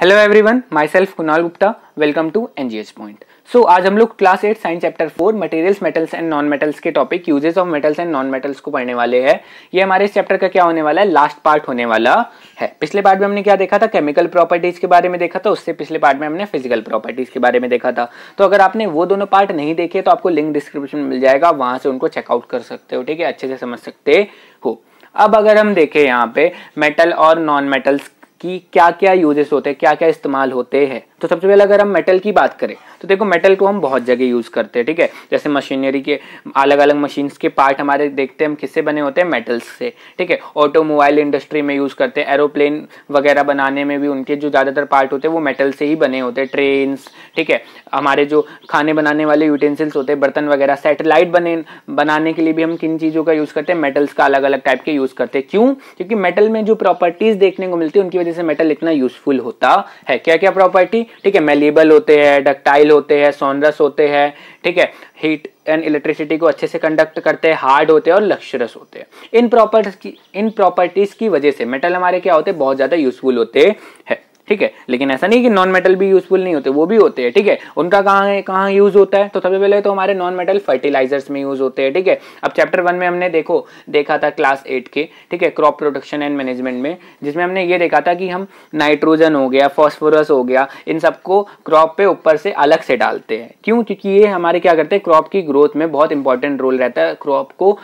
Hello everyone myself Kunal Gupta welcome to NGH point so आज हम लोग class eight science chapter four materials metals and non metals के topic uses of metals and non metals को पढ़ने वाले हैं ये हमारे इस चैप्टर का क्या होने वाला है लास्ट पार्ट होने वाला है पिछले पार्ट में हमने क्या देखा था केमिकल प्रॉपर्टीज के बारे में देखा था उससे पिछले पार्ट में हमने फिजिकल प्रॉपर्टीज के बारे में देखा था तो अगर आपने वो दोनों पार्ट नहीं देखे तो आपको लिंक डिस्क्रिप्शन में मिल जाएगा वहाँ से उनको चेकआउट कर सकते हो ठीक है अच्छे से समझ सकते हो अब अगर हम देखें यहाँ पे मेटल और नॉन मेटल्स कि क्या क्या यूजेस होते हैं क्या क्या इस्तेमाल होते हैं तो सबसे पहले अगर हम मेटल की बात करें तो देखो मेटल को हम बहुत जगह यूज़ करते हैं ठीक है जैसे मशीनरी के अलग अलग मशीन्स के पार्ट हमारे देखते हैं हम किससे बने होते हैं मेटल्स से ठीक है ऑटोमोबाइल इंडस्ट्री में यूज़ करते हैं एरोप्लेन वगैरह बनाने में भी उनके जो ज़्यादातर पार्ट होते हैं वो मेटल से ही बने होते हैं ट्रेन ठीक है हमारे जो खाने बनाने वाले यूटेंसिल्स होते हैं बर्तन वगैरह सेटेलाइट बने बनाने के लिए भी हम किन चीज़ों का यूज़ करते हैं मेटल्स का अलग अलग टाइप के यूज़ करते हैं क्यों क्योंकि मेटल में जो प्रॉपर्टीज़ देखने को मिलती है उनकी वजह से मेटल इतना यूज़फुल होता है क्या क्या प्रॉपर्टी ठीक है मेलेबल होते हैं डक्टाइल होते हैं सोनरस होते हैं ठीक है हीट एंड इलेक्ट्रिसिटी को अच्छे से कंडक्ट करते हैं हार्ड होते हैं और लक्षरस होते हैं इन प्रॉपर्टीज की इन प्रॉपर्टीज़ की वजह से मेटल हमारे क्या होते हैं बहुत ज़्यादा यूजफुल होते हैं ठीक है लेकिन ऐसा नहीं कि नॉन मेटल भी यूजफुल नहीं होते वो भी होते हैं ठीक है थीके? उनका कहाँ कहाँ यूज होता है तो सबसे पहले तो हमारे नॉन मेटल फर्टिलाइजर्स में यूज होते हैं ठीक है अब चैप्टर वन में हमने देखो देखा था क्लास एट के ठीक है क्रॉप प्रोडक्शन एंड मैनेजमेंट में जिसमें हमने ये देखा था कि हम नाइट्रोजन हो गया फॉस्फोरस हो गया इन सबको क्रॉप पे ऊपर से अलग से डालते हैं क्यों क्योंकि ये हमारे क्या करते हैं क्रॉप की ग्रोथ में बहुत इंपॉर्टेंट रोल रहता है क्रॉप को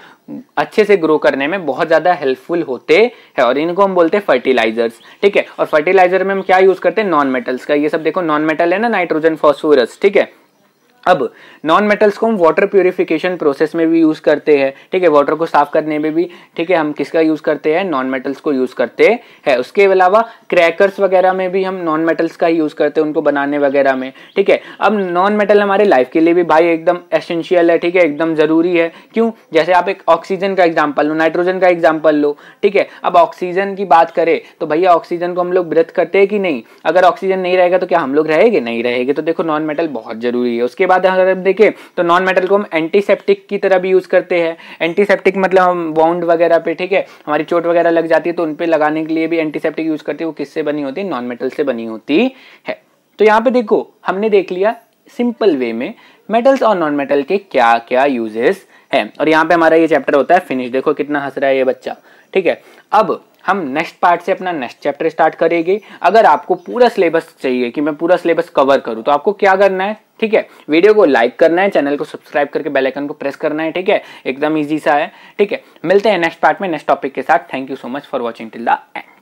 अच्छे से ग्रो करने में बहुत ज़्यादा हेल्पफुल होते हैं और इनको हम बोलते हैं फर्टिलाइजर्स ठीक है और फर्टिलाइजर में हम क्या यूज़ करते हैं नॉन मेटल्स का ये सब देखो नॉन मेटल है ना नाइट्रोजन फॉस्फोरस ठीक है अब नॉन मेटल्स को हम वाटर प्योरीफिकेशन प्रोसेस में भी यूज़ करते हैं ठीक है वाटर को साफ करने में भी ठीक है हम किसका यूज़ करते हैं नॉन मेटल्स को यूज़ करते हैं उसके अलावा क्रैकर्स वगैरह में भी हम नॉन मेटल्स का यूज़ करते हैं उनको बनाने वगैरह में ठीक है अब नॉन मेटल हमारे लाइफ के लिए भी भाई एकदम एसेंशियल है ठीक है एकदम ज़रूरी है क्यों जैसे आप एक ऑक्सीजन का एग्जाम्पल लो नाइट्रोजन का एग्जाम्पल लो ठीक है अब ऑक्सीजन की बात करें तो भैया ऑक्सीजन को हम लोग ब्रेथ करते हैं कि नहीं अगर ऑक्सीजन नहीं रहेगा तो क्या हम लोग रहेंगे नहीं रहेंगे तो देखो नॉन मेटल बहुत ज़रूरी है उसके बाद बाद अगर हम देखें तो नॉन मेटल को हम एंटीसेप्टिक की तरह भी यूज़ करते हैं एंटीसेप्टिक मतलब हम बाउंड वगैरह पे ठीक है हमारी चोट वगैरह लग जाती है तो उन पर लगाने के लिए भी एंटीसेप्टिक यूज़ करते हैं वो किससे बनी होती है नॉन मेटल से बनी होती है तो यहाँ पे देखो हमने देख लिया सिंपल वे में मेटल्स और नॉन मेटल के क्या क्या यूजेस हैं और यहाँ पे हमारा ये चैप्टर होता है फिनिश देखो कितना हंस रहा है ये बच्चा ठीक है अब हम नेक्स्ट पार्ट से अपना नेक्स्ट चैप्टर स्टार्ट करेंगे अगर आपको पूरा सिलेबस चाहिए कि मैं पूरा सिलेबस कवर करूँ तो आपको क्या करना है ठीक है वीडियो को लाइक करना है चैनल को सब्सक्राइब करके बेल आइकन को प्रेस करना है ठीक है एकदम इजी सा है ठीक है मिलते हैं नेक्स्ट पार्ट में नेक्स्ट टॉपिक के साथ thank you so much for watching till the and